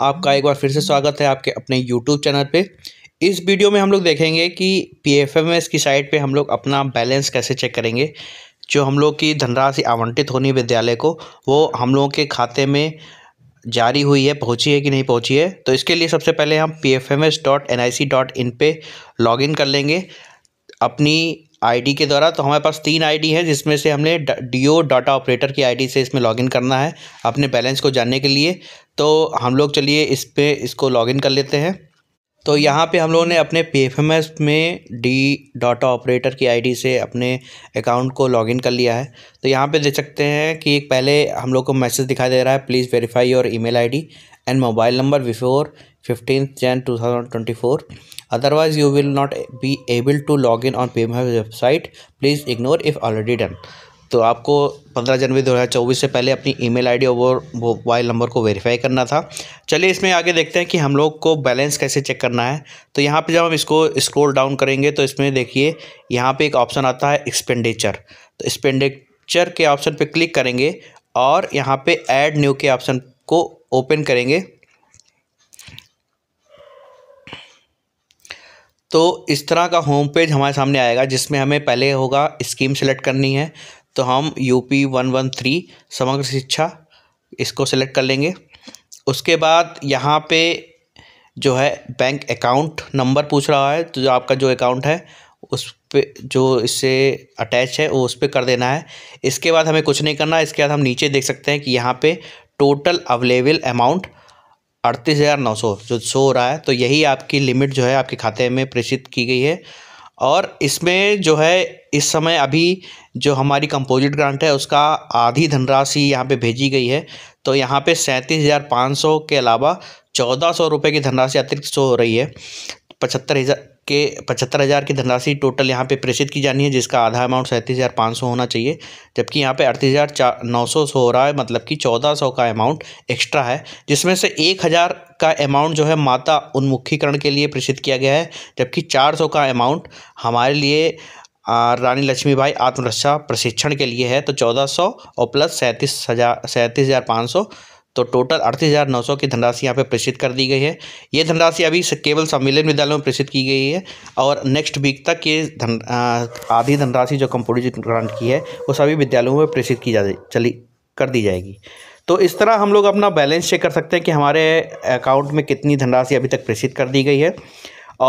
आपका एक बार फिर से स्वागत है आपके अपने YouTube चैनल पे इस वीडियो में हम लोग देखेंगे कि पी एफ एम एस की साइट पे हम लोग अपना बैलेंस कैसे चेक करेंगे जो हम लोग की धनराशि आवंटित होनी विद्यालय को वो हम लोगों के खाते में जारी हुई है पहुंची है कि नहीं पहुंची है तो इसके लिए सबसे पहले हम P F M S dot N I C dot in पर इन कर लेंगे अपनी आईडी के द्वारा तो हमारे पास तीन आईडी है जिसमें से हमने डी ओ डाटा ऑपरेटर की आईडी से इसमें लॉगिन करना है अपने बैलेंस को जानने के लिए तो हम लोग चलिए इस पर इसको लॉगिन कर लेते हैं तो यहाँ पे हम लोगों ने अपने पी एफ एम एस में डी डाटा ऑपरेटर की आईडी से अपने अकाउंट को लॉगिन कर लिया है तो यहाँ पे देख सकते हैं कि एक पहले हम लोग को मैसेज दिखाई दे रहा है please verify your email ID and mobile number before fifteen Jan two thousand twenty four otherwise you will not be able to log in on my website please ignore if already done तो आपको 15 जनवरी 2024 से पहले अपनी email ID और mobile number को verify करना था चलिए इसमें आगे देखते हैं कि हम लोग को बैलेंस कैसे चेक करना है तो यहाँ पे जब हम इसको स्क्रॉल डाउन करेंगे तो इसमें देखिए यहाँ पे एक ऑप्शन आता है एक्सपेंडिचर तो एक्सपेंडिचर के ऑप्शन पे क्लिक करेंगे और यहाँ पर एड न्यू के ऑप्शन को ओपन करेंगे तो इस तरह का होम पेज हमारे सामने आएगा जिसमें हमें पहले होगा स्कीम सेलेक्ट करनी है तो हम U P one one three Samagra Shiksha इसको सेलेक्ट कर लेंगे उसके बाद यहाँ पे जो है बैंक अकाउंट नंबर पूछ रहा है तो जो आपका जो अकाउंट है उस पर जो इससे अटैच है वो उस पर कर देना है इसके बाद हमें कुछ नहीं करना इसके बाद हम नीचे देख सकते हैं कि यहाँ पर टोटल अवेलेबल अमाउंट अड़तीस हज़ार नौ सौ जो शो हो रहा है तो यही आपकी लिमिट जो है आपके खाते में प्रेषित की गई है और इसमें जो है इस समय अभी जो हमारी कंपोजिट ग्रांट है उसका आधी धनराशि यहाँ पे भेजी गई है तो यहाँ पे सैंतीस हज़ार पाँच सौ के अलावा चौदह सौ रुपये की धनराशि अतिरिक्त शो हो रही है पचहत्तर हज़ार के पचहत्तर हज़ार की धनराशि टोटल यहाँ पे प्रेषित की जानी है जिसका आधा अमाउंट सैंतीस हज़ार पाँच सौ होना चाहिए जबकि यहाँ पे अड़तीस हज़ार चार नौ सौ हो रहा है मतलब कि चौदह सौ का अमाउंट एक्स्ट्रा है जिसमें से एक हज़ार का अमाउंट जो है माता उन्मुखीकरण के लिए प्रेषित किया गया है जबकि चार सौ का अमाउंट हमारे लिए रानी लक्ष्मी भाई आत्मरक्षा प्रशिक्षण के लिए है तो चौदह सौ और प्लस सैंतीस हज़ार सैंतीस हज़ार पाँच सौ तो टोटल अड़तीस हज़ार नौ सौ की धनराशि यहाँ पे प्रेषित कर दी गई है ये धनराशि अभी केवल सम्मिलन विद्यालयों में प्रेषित की गई है और नेक्स्ट वीक तक ये धन आधी धनराशि जो कंपोजिट ग्रांट की है वो सभी विद्यालयों में प्रेषित की जा चली कर दी जाएगी तो इस तरह हम लोग अपना बैलेंस चेक कर सकते हैं कि हमारे अकाउंट में कितनी धनराशि अभी तक प्रेषित कर दी गई है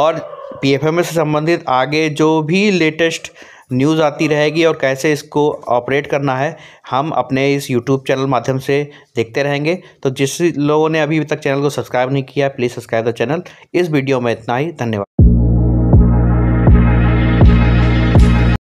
और पी से संबंधित आगे जो भी लेटेस्ट न्यूज़ आती रहेगी और कैसे इसको ऑपरेट करना है हम अपने इस यूट्यूब चैनल माध्यम से देखते रहेंगे तो जिस लोगों ने अभी तक चैनल को सब्सक्राइब नहीं किया प्लीज़ सब्सक्राइब द चैनल इस वीडियो में इतना ही धन्यवाद